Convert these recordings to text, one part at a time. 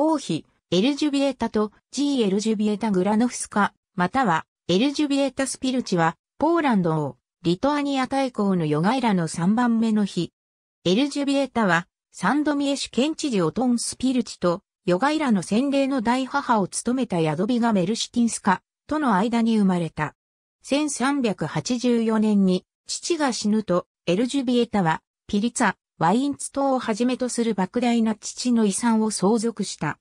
王妃、エルジュビエタと G エルジュビエタ・グラノフスカ、またはエルジュビエタ・スピルチは、ポーランド王、リトアニア大公のヨガイラの3番目の日。エルジュビエタは、サンドミエシュ県知事オトン・スピルチと、ヨガイラの洗礼の大母を務めたヤドビガ・メルシティンスカとの間に生まれた。1384年に父が死ぬと、エルジュビエタは、ピリツァ、ワインツ島をはじめとする莫大な父の遺産を相続した。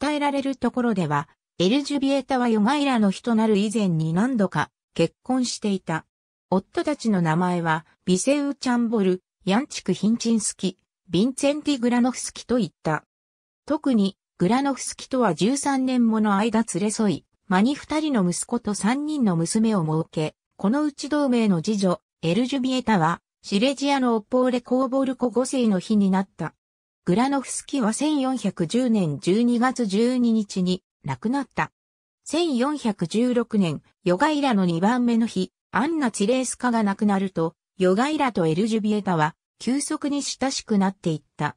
伝えられるところでは、エルジュビエタはヨガイラの日となる以前に何度か結婚していた。夫たちの名前は、ビセウ・チャンボル、ヤンチク・ヒンチンスキ、ヴィンツェンティ・グラノフスキといった。特に、グラノフスキとは13年もの間連れ添い、間に二人の息子と三人の娘を設け、このうち同盟の次女、エルジュビエタは、シレジアのオッポーレ・コーボルコ5世の日になった。グラノフスキは1410年12月12日に亡くなった。1416年、ヨガイラの2番目の日、アンナ・チレースカが亡くなると、ヨガイラとエルジュビエタは急速に親しくなっていった。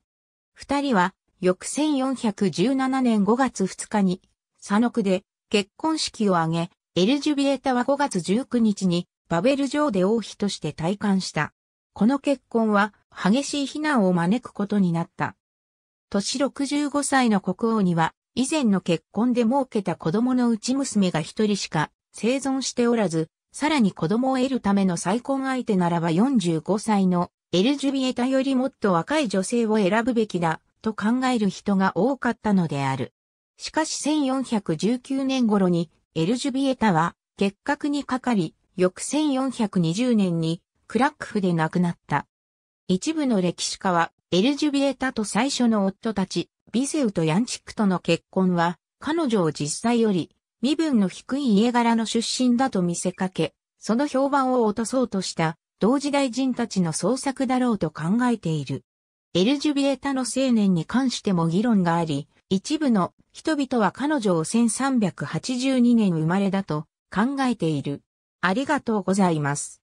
二人は、翌1417年5月2日に、佐野区で結婚式を挙げ、エルジュビエタは5月19日に、バベル城で王妃として退官した。この結婚は激しい非難を招くことになった。年65歳の国王には、以前の結婚で儲けた子供のうち娘が一人しか生存しておらず、さらに子供を得るための再婚相手ならば45歳のエルジュビエタよりもっと若い女性を選ぶべきだと考える人が多かったのである。しかし1419年頃にエルジュビエタは結核にかかり、翌1420年にクラックフで亡くなった。一部の歴史家は、エルジュビエタと最初の夫たち、ビセウとヤンチックとの結婚は、彼女を実際より、身分の低い家柄の出身だと見せかけ、その評判を落とそうとした、同時代人たちの創作だろうと考えている。エルジュビエタの青年に関しても議論があり、一部の人々は彼女を1382年生まれだと考えている。ありがとうございます。